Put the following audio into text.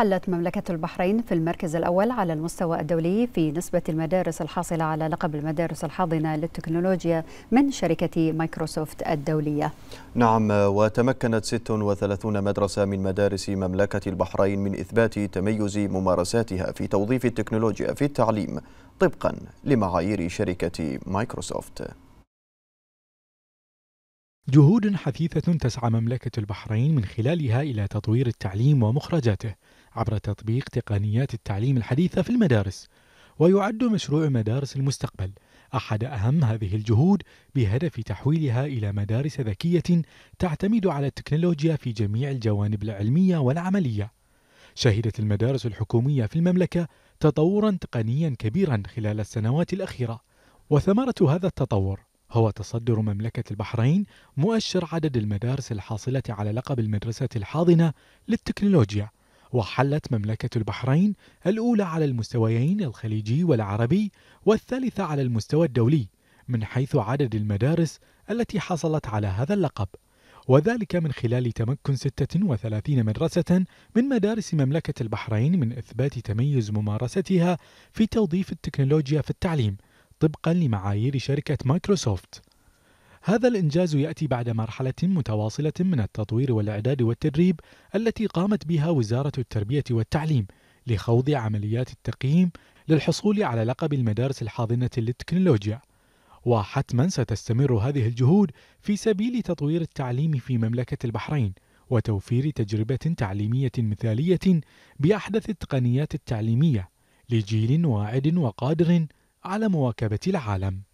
حلت مملكة البحرين في المركز الأول على المستوى الدولي في نسبة المدارس الحاصلة على لقب المدارس الحاضنة للتكنولوجيا من شركة مايكروسوفت الدولية نعم وتمكنت 36 مدرسة من مدارس مملكة البحرين من إثبات تميز ممارساتها في توظيف التكنولوجيا في التعليم طبقا لمعايير شركة مايكروسوفت جهود حثيثة تسعى مملكة البحرين من خلالها إلى تطوير التعليم ومخرجاته عبر تطبيق تقنيات التعليم الحديثة في المدارس ويعد مشروع مدارس المستقبل احد اهم هذه الجهود بهدف تحويلها الى مدارس ذكيه تعتمد على التكنولوجيا في جميع الجوانب العلميه والعمليه شهدت المدارس الحكوميه في المملكه تطورا تقنيا كبيرا خلال السنوات الاخيره وثمره هذا التطور هو تصدر مملكة البحرين مؤشر عدد المدارس الحاصلة على لقب المدرسة الحاضنة للتكنولوجيا وحلت مملكة البحرين الأولى على المستويين الخليجي والعربي والثالثة على المستوى الدولي من حيث عدد المدارس التي حصلت على هذا اللقب وذلك من خلال تمكن 36 مدرسة من مدارس مملكة البحرين من إثبات تميز ممارستها في توظيف التكنولوجيا في التعليم طبقا لمعايير شركة مايكروسوفت هذا الإنجاز يأتي بعد مرحلة متواصلة من التطوير والإعداد والتدريب التي قامت بها وزارة التربية والتعليم لخوض عمليات التقييم للحصول على لقب المدارس الحاضنة للتكنولوجيا وحتما ستستمر هذه الجهود في سبيل تطوير التعليم في مملكة البحرين وتوفير تجربة تعليمية مثالية بأحدث التقنيات التعليمية لجيل واعد وقادر على مواكبة العالم